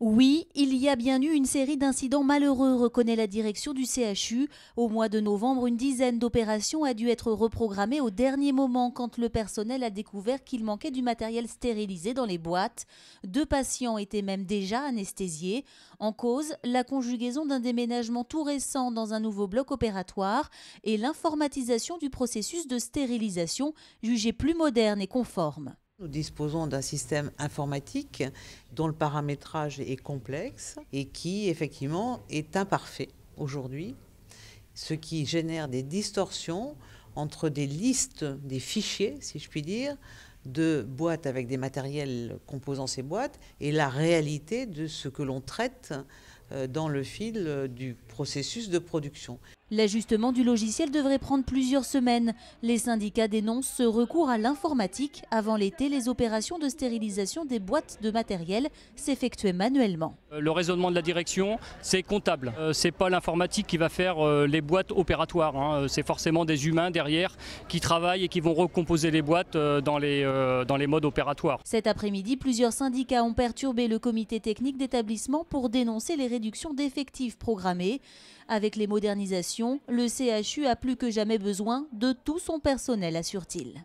Oui, il y a bien eu une série d'incidents malheureux, reconnaît la direction du CHU. Au mois de novembre, une dizaine d'opérations a dû être reprogrammée au dernier moment quand le personnel a découvert qu'il manquait du matériel stérilisé dans les boîtes. Deux patients étaient même déjà anesthésiés. En cause, la conjugaison d'un déménagement tout récent dans un nouveau bloc opératoire et l'informatisation du processus de stérilisation jugé plus moderne et conforme. Nous disposons d'un système informatique dont le paramétrage est complexe et qui, effectivement, est imparfait aujourd'hui, ce qui génère des distorsions entre des listes, des fichiers, si je puis dire, de boîtes avec des matériels composant ces boîtes et la réalité de ce que l'on traite euh, dans le fil euh, du processus de production. L'ajustement du logiciel devrait prendre plusieurs semaines. Les syndicats dénoncent ce recours à l'informatique. Avant l'été, les opérations de stérilisation des boîtes de matériel s'effectuaient manuellement. Euh, le raisonnement de la direction, c'est comptable. Euh, c'est pas l'informatique qui va faire euh, les boîtes opératoires. Hein. C'est forcément des humains derrière qui travaillent et qui vont recomposer les boîtes dans les, dans les modes opératoires. Cet après-midi, plusieurs syndicats ont perturbé le comité technique d'établissement pour dénoncer les réductions d'effectifs programmées. Avec les modernisations, le CHU a plus que jamais besoin de tout son personnel, assure-t-il.